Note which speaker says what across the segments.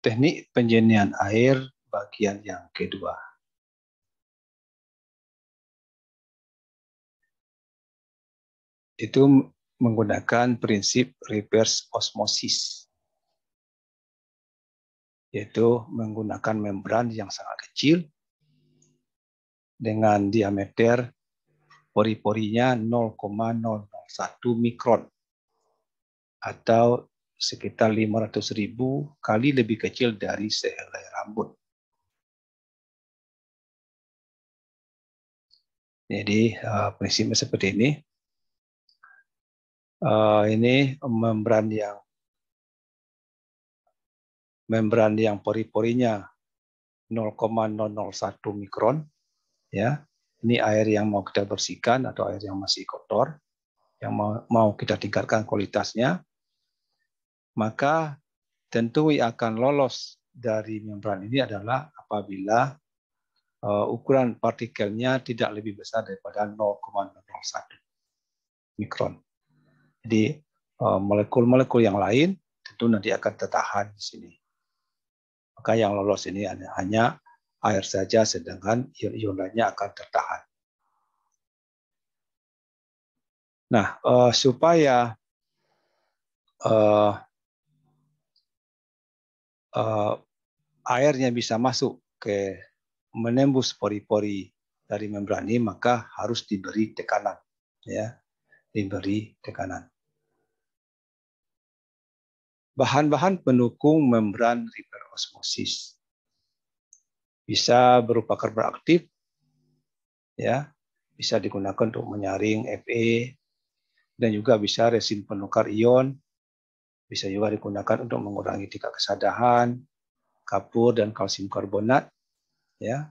Speaker 1: Teknik penjernihan air bagian yang kedua. Itu menggunakan prinsip
Speaker 2: reverse osmosis. Yaitu menggunakan membran yang sangat kecil dengan diameter pori-porinya 0,001 mikron atau sekitar 500 ribu kali lebih kecil dari sehelai rambut.
Speaker 1: Jadi eh, prinsipnya seperti ini.
Speaker 2: Eh, ini membran yang membran yang pori-porinya 0,001 mikron ya. Ini air yang mau kita bersihkan atau air yang masih kotor yang mau kita tingkatkan kualitasnya maka tentu yang akan lolos dari membran ini adalah apabila eh, ukuran partikelnya tidak lebih besar daripada 0,01 mikron. Jadi eh, molekul-molekul yang lain tentu nanti akan tertahan di sini. Maka yang lolos ini hanya air saja, sedangkan ion lainnya akan tertahan. Nah, eh, supaya uh, airnya bisa masuk ke menembus pori-pori dari membran ini maka harus diberi tekanan ya diberi tekanan bahan-bahan pendukung membran repair osmosis bisa berupa karbon aktif ya bisa digunakan untuk menyaring Fe dan juga bisa resin penukar ion bisa juga digunakan untuk mengurangi tingkat kesadahan, kapur dan kalsium karbonat. Ya.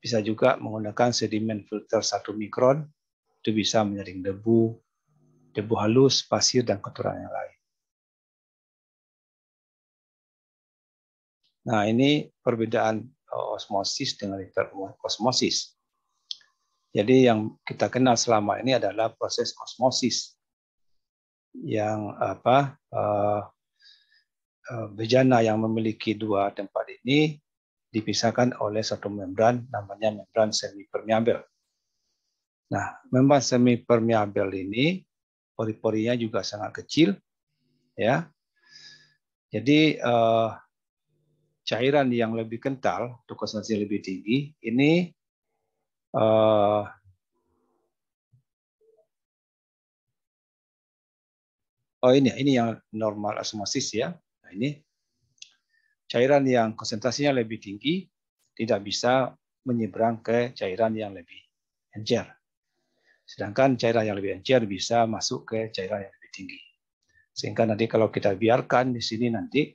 Speaker 2: Bisa juga menggunakan sedimen filter satu mikron, itu bisa menyaring debu, debu halus, pasir, dan kotoran yang
Speaker 1: lain. Nah, ini
Speaker 2: perbedaan eh, osmosis dengan osmosis. Jadi yang kita kenal selama ini adalah proses osmosis yang apa uh, bejana uh, yang memiliki dua tempat ini dipisahkan oleh satu membran namanya membran semipermeabel. Nah, membran semipermeabel ini pori-porinya juga sangat kecil ya. Jadi uh, cairan yang lebih kental, konsentrasi lebih tinggi ini uh, oh ini ini yang normal osmosis ya. Nah, ini cairan yang konsentrasinya lebih tinggi tidak bisa menyeberang ke cairan yang lebih encer. Sedangkan cairan yang lebih encer bisa masuk ke cairan yang lebih tinggi. Sehingga nanti kalau kita biarkan di sini nanti,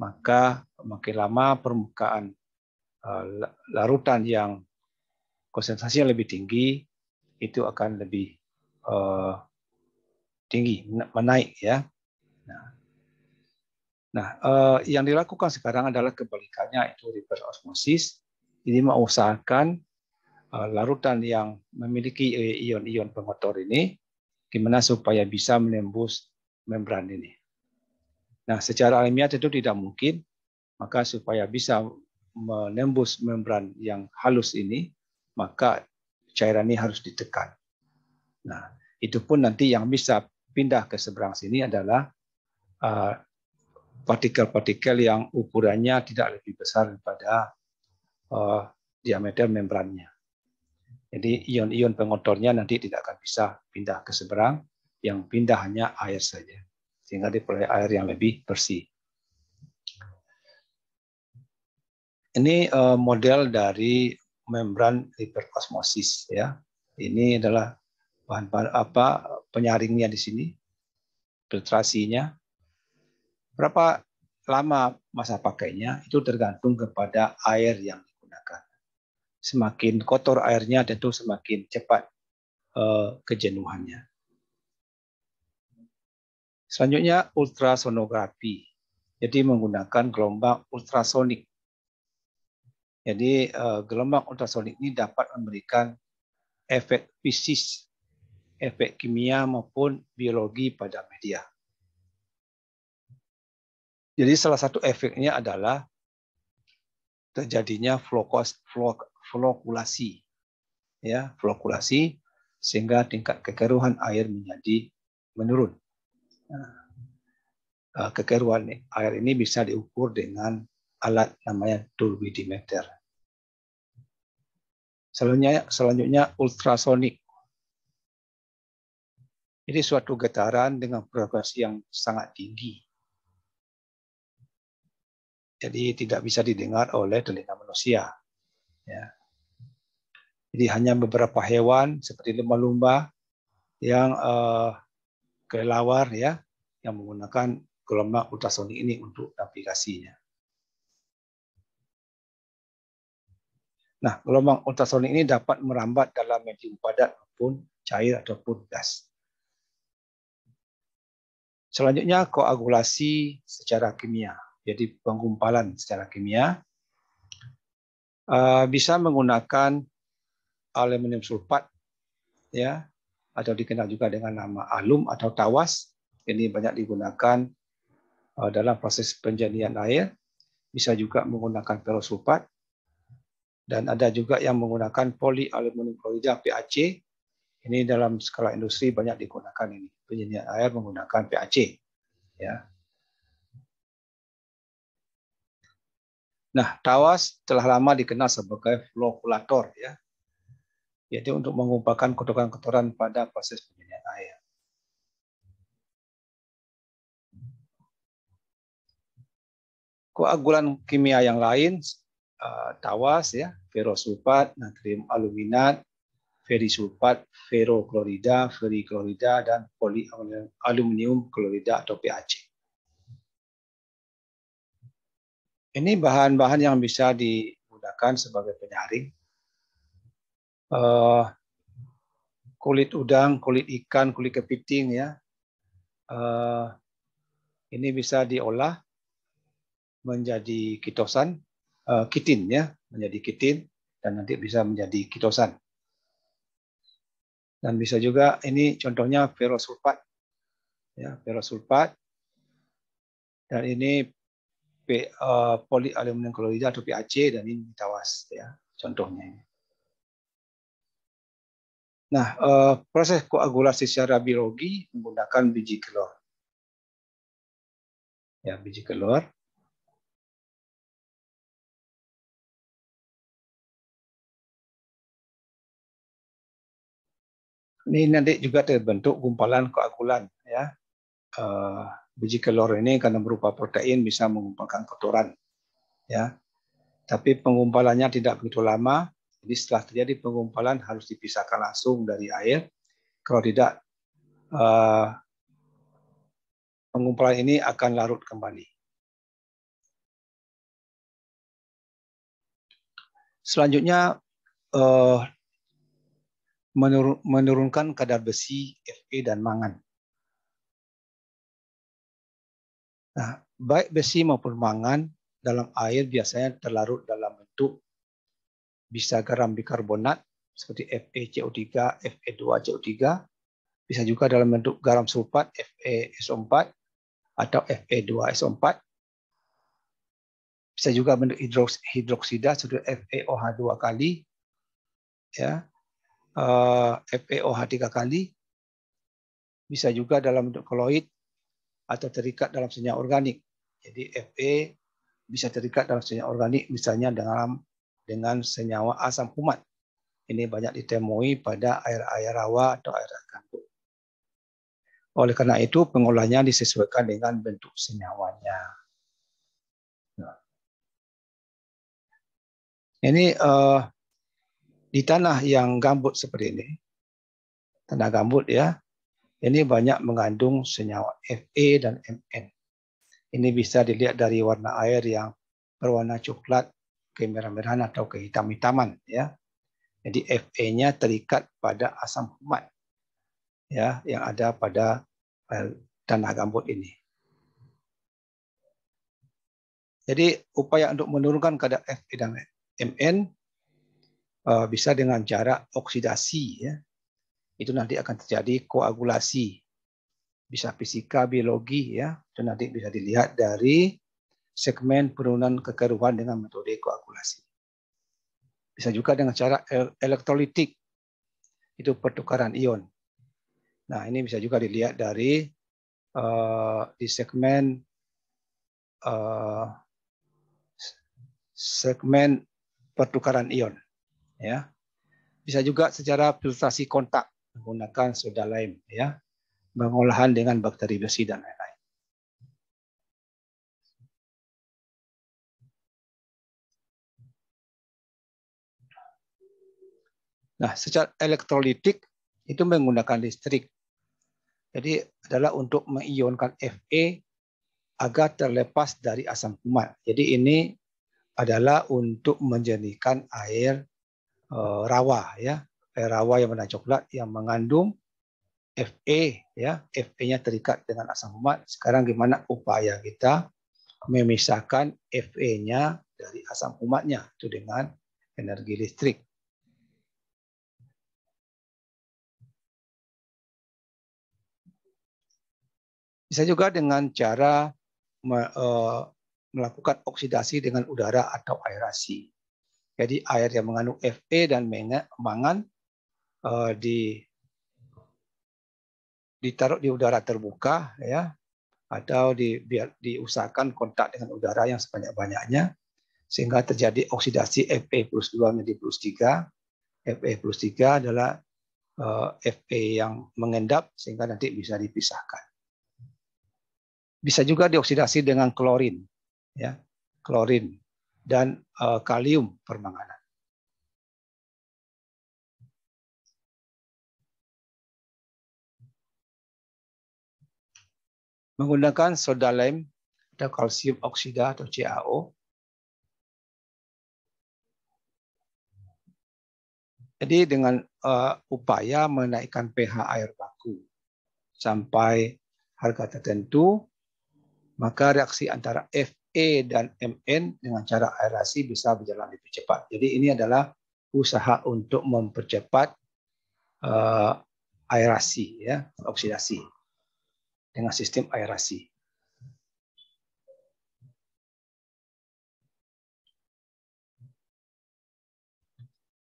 Speaker 2: maka makin lama permukaan eh, larutan yang konsentrasinya lebih tinggi itu akan lebih eh, tinggi, menaik ya. Nah, nah eh, yang dilakukan sekarang adalah kebalikannya itu reverse osmosis. Ini mengusahakan eh, larutan yang memiliki eh, ion-ion pengotor ini, gimana supaya bisa menembus membran ini. Nah, secara alamiah itu tidak mungkin, maka supaya bisa menembus membran yang halus ini, maka cairan ini harus ditekan. Nah, itu pun nanti yang bisa pindah ke seberang sini adalah uh, partikel-partikel yang ukurannya tidak lebih besar daripada uh, diameter membrannya. Jadi ion-ion pengotornya nanti tidak akan bisa pindah ke seberang, yang pindah hanya air saja, sehingga diperoleh air yang lebih bersih. Ini uh, model dari membran hiperosmosis ya. Ini adalah bahan, apa penyaringnya di sini, filtrasinya. Berapa lama masa pakainya itu tergantung kepada air yang digunakan. Semakin kotor airnya tentu semakin cepat eh, kejenuhannya. Selanjutnya ultrasonografi. Jadi menggunakan gelombang ultrasonik. Jadi eh, gelombang ultrasonik ini dapat memberikan efek fisik efek kimia maupun biologi pada media. Jadi salah satu efeknya adalah terjadinya flokos, flokulasi, ya flokulasi sehingga tingkat kekeruhan air menjadi menurun. Nah, eh, kekeruhan air ini bisa diukur dengan alat namanya turbidimeter. Selanjutnya, selanjutnya ultrasonik. Ini suatu getaran dengan frekuensi yang sangat tinggi. Jadi tidak bisa didengar oleh telinga manusia. Ya. Jadi hanya beberapa hewan seperti lumba-lumba yang uh, kelelawar ya yang menggunakan gelombang ultrasonik ini untuk navigasinya. Nah, gelombang ultrasonik ini dapat merambat dalam medium padat maupun cair ataupun gas. Selanjutnya koagulasi secara kimia, jadi penggumpalan secara kimia. Eh, bisa menggunakan aluminium sulfat, ya, atau dikenal juga dengan nama alum atau tawas. Ini banyak digunakan eh, dalam proses penjernihan air. Bisa juga menggunakan perosulfat, dan ada juga yang menggunakan polialuminium klorida PAC ini dalam skala industri banyak digunakan ini penyediaan air menggunakan PAC. Ya. Nah, tawas telah lama dikenal sebagai flokulator, ya. Yaitu untuk mengumpulkan kotoran-kotoran pada proses
Speaker 1: penyediaan air.
Speaker 2: Koagulan kimia yang lain eh, tawas ya, ferrosulfat, natrium aluminat, ferisulfat, ferroklorida, feriklorida, dan aluminium klorida atau PAC. Ini bahan-bahan yang bisa digunakan sebagai penyaring. Uh, kulit udang, kulit ikan, kulit kepiting ya. Uh, ini bisa diolah menjadi kitosan, uh, kitin ya, menjadi kitin dan nanti bisa menjadi kitosan. Dan bisa juga ini contohnya ferrosulfat. Ya, ferrosulfat. Dan ini P, uh, eh, polialuminium klorida atau PAC dan ini tawas ya contohnya. Nah, uh, proses koagulasi secara biologi menggunakan biji kelor.
Speaker 1: Ya, biji kelor.
Speaker 2: ini nanti juga terbentuk gumpalan koagulan ya. Uh, biji kelor ini karena berupa protein bisa mengumpulkan kotoran ya. Tapi pengumpalannya tidak begitu lama. Jadi setelah terjadi pengumpalan harus dipisahkan langsung dari air. Kalau tidak uh,
Speaker 1: pengumpulan ini akan larut kembali.
Speaker 2: Selanjutnya uh, menurunkan kadar besi, Fe, dan mangan. Nah, baik besi maupun mangan dalam air biasanya terlarut dalam bentuk bisa garam bikarbonat seperti FeCO3, Fe2CO3, bisa juga dalam bentuk garam sulfat FeSO4 atau Fe2SO4. Bisa juga bentuk hidroksida seperti FeOH2 kali ya FeOH e tiga kali, bisa juga dalam bentuk koloid atau terikat dalam senyawa organik. Jadi Fe bisa terikat dalam senyawa organik, misalnya dalam dengan senyawa asam kumat. Ini banyak ditemui pada air-air rawa atau air kampung. Oleh karena itu, pengolahannya disesuaikan dengan bentuk senyawanya. Nah. Ini uh, di tanah yang gambut seperti ini, tanah gambut ya, ini banyak mengandung senyawa Fe dan Mn. Ini bisa dilihat dari warna air yang berwarna coklat kemerah-merahan atau kehitam-hitaman ya. Jadi Fe-nya terikat pada asam humat, ya yang ada pada eh, tanah gambut ini. Jadi upaya untuk menurunkan kadar Fe dan Mn Eh, bisa dengan cara oksidasi ya. Itu nanti akan terjadi koagulasi. Bisa fisika, biologi ya. Itu nanti bisa dilihat dari segmen penurunan kekeruhan dengan metode koagulasi. Bisa juga dengan cara elektrolitik. Itu pertukaran ion. Nah, ini bisa juga dilihat dari uh, di segmen uh, segmen pertukaran ion ya. Bisa juga secara filtrasi kontak menggunakan soda lime ya. Pengolahan dengan bakteri besi dan lain-lain. Nah, secara elektrolitik itu menggunakan listrik. Jadi adalah untuk mengionkan Fe agar terlepas dari asam kuman. Jadi ini adalah untuk menjadikan air Eh, rawa ya air rawa yang berwarna coklat yang mengandung Fe ya Fe-nya terikat dengan asam umat sekarang gimana upaya kita memisahkan Fe-nya dari asam umatnya itu dengan energi listrik bisa juga dengan cara eh, melakukan oksidasi dengan udara atau aerasi jadi air yang mengandung Fe dan mangan uh, di ditaruh di udara terbuka ya atau di, biar, diusahakan kontak dengan udara yang sebanyak-banyaknya sehingga terjadi oksidasi Fe plus 2 menjadi plus 3. Fe plus 3 adalah eh, Fe yang mengendap sehingga nanti bisa dipisahkan. Bisa juga dioksidasi dengan klorin. ya Klorin dan uh,
Speaker 1: kalium permanganat Menggunakan
Speaker 2: soda lem atau kalsium oksida atau CaO. Jadi dengan uh, upaya menaikkan pH air baku sampai harga tertentu, maka reaksi antara F E dan MN dengan cara aerasi bisa berjalan lebih cepat. Jadi ini adalah usaha untuk mempercepat uh, aerasi, ya, oksidasi dengan sistem aerasi.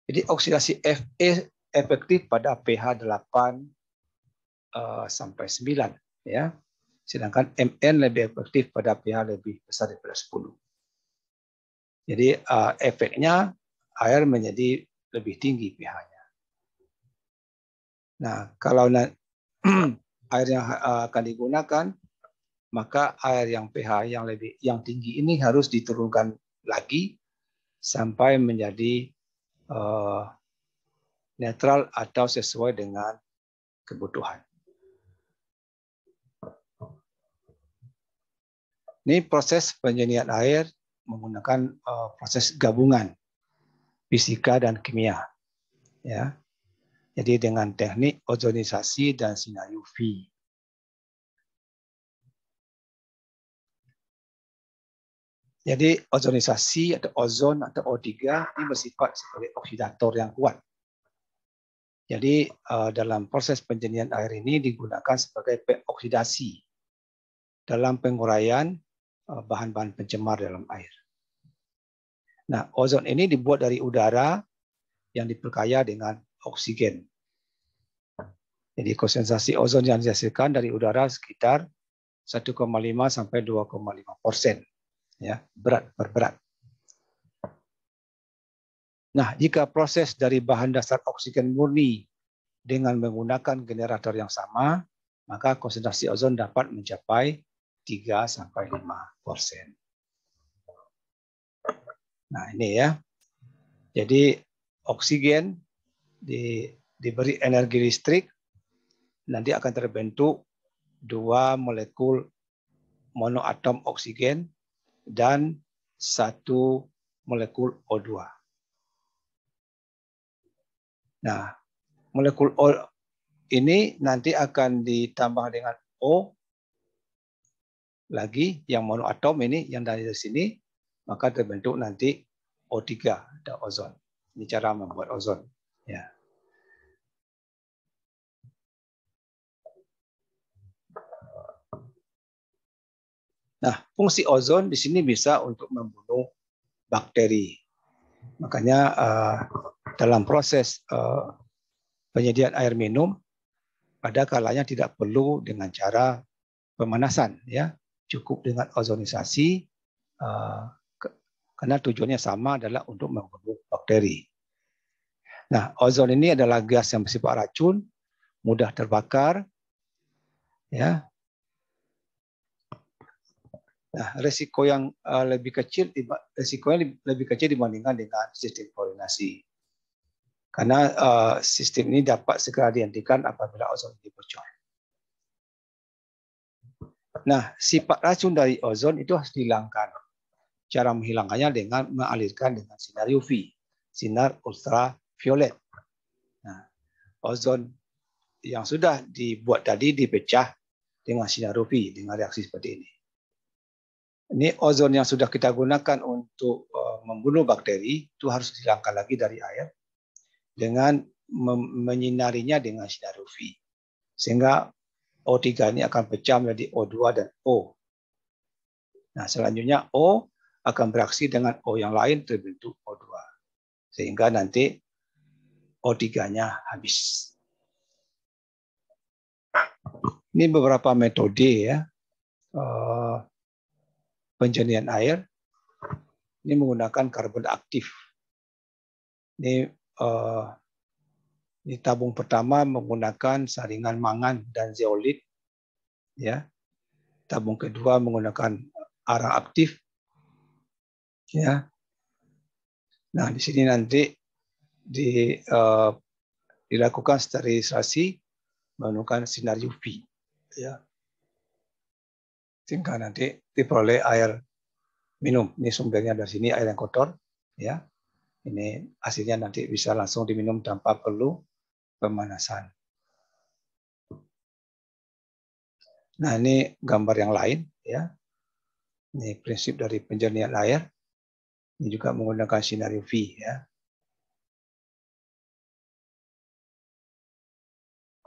Speaker 2: Jadi oksidasi Fe efektif pada pH 8 uh, sampai 9 ya. Sedangkan MN lebih efektif pada pH lebih besar daripada 10. Jadi uh, efeknya air menjadi lebih tinggi pH-nya. Nah, kalau air yang uh, akan digunakan, maka air yang pH yang lebih yang tinggi ini harus diturunkan lagi sampai menjadi uh, netral atau sesuai dengan kebutuhan. Ini proses penjernihan air menggunakan uh, proses gabungan fisika dan kimia. Ya. Jadi dengan teknik ozonisasi dan sinar UV.
Speaker 1: Jadi ozonisasi atau ozon
Speaker 2: atau O3 ini bersifat sebagai oksidator yang kuat. Jadi eh, dalam proses penjernihan air ini digunakan sebagai oksidasi dalam penguraian Eh, bahan-bahan pencemar dalam air. Nah, ozon ini dibuat dari udara yang diperkaya dengan oksigen. Jadi konsentrasi ozon yang dihasilkan dari udara sekitar 1,5 sampai 2,5 persen, ya berat per berat. Nah, jika proses dari bahan dasar oksigen murni dengan menggunakan generator yang sama, maka konsentrasi ozon dapat mencapai 3 sampai 5 persen. Nah ini ya, jadi oksigen di, diberi energi listrik, nanti akan terbentuk dua molekul monoatom oksigen dan satu molekul O2. Nah, molekul O ini nanti akan ditambah dengan O lagi yang monoatom ini yang dari sini maka terbentuk nanti O3 ada ozon. Ini cara membuat ozon. Ya. Nah, fungsi ozon di sini bisa untuk membunuh bakteri. Makanya eh, dalam proses eh, penyediaan air minum, pada kalanya tidak perlu dengan cara pemanasan, ya cukup dengan ozonisasi eh, karena tujuannya sama adalah untuk membunuh bakteri. Nah, ozon ini adalah gas yang bersifat racun, mudah terbakar, ya. Nah, resiko yang eh, lebih kecil, resikonya lebih, kecil dibandingkan dengan sistem polinasi. Karena eh, sistem ini dapat segera dihentikan apabila ozon ini bocor. Nah, sifat racun dari ozon itu harus dihilangkan. Cara menghilangkannya dengan mengalirkan dengan sinar UV, sinar ultraviolet. Nah, ozon yang sudah dibuat tadi dipecah dengan sinar UV dengan reaksi seperti ini. Ini ozon yang sudah kita gunakan untuk eh, membunuh bakteri itu harus dihilangkan lagi dari air dengan menyinarinya dengan sinar UV sehingga O3 ini akan pecah menjadi O2 dan O. Nah, selanjutnya O akan beraksi dengan O yang lain terbentuk O2. Sehingga nanti O3-nya habis. Ini beberapa metode ya eh, penjernihan air. Ini menggunakan karbon aktif. Ini eh, di tabung pertama menggunakan saringan mangan dan zeolit. Ya. Tabung kedua menggunakan arah aktif. Ya. Nah, di sini nanti di, uh, dilakukan sterilisasi menggunakan sinar UV. Ya. Sehingga nanti diperoleh air minum. Ini sumbernya dari sini air yang kotor, ya. Ini hasilnya nanti bisa langsung diminum tanpa perlu pemanasan. Nah, ini gambar yang lain ya. Ini prinsip dari penjernihan air. Ini juga menggunakan
Speaker 1: sinar UV ya.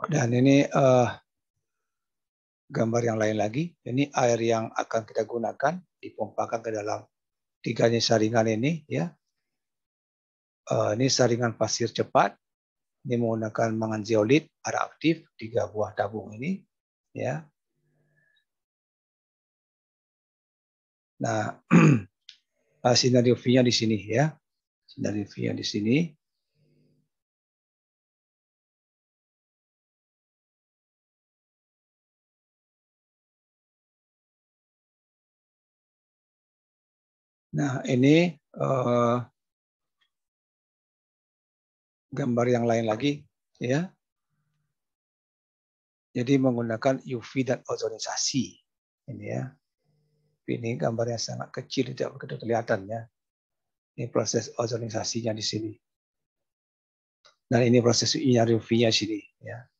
Speaker 2: Dan ini uh, gambar yang lain lagi. Ini air yang akan kita gunakan dipompakan ke dalam tiga saringan ini ya. Uh, ini saringan pasir cepat ini menggunakan mangan zeolit, ada aktif, tiga buah tabung ini.
Speaker 1: ya. Nah, sinar UV-nya di sini ya. Sinar UV-nya di sini. Nah, ini uh, gambar yang lain lagi ya.
Speaker 2: Jadi menggunakan UV dan ozonisasi ini ya. Ini gambarnya sangat kecil tidak begitu kelihatan ya. Ini proses ozonisasinya di sini. Dan nah, ini proses uv sini
Speaker 1: ya.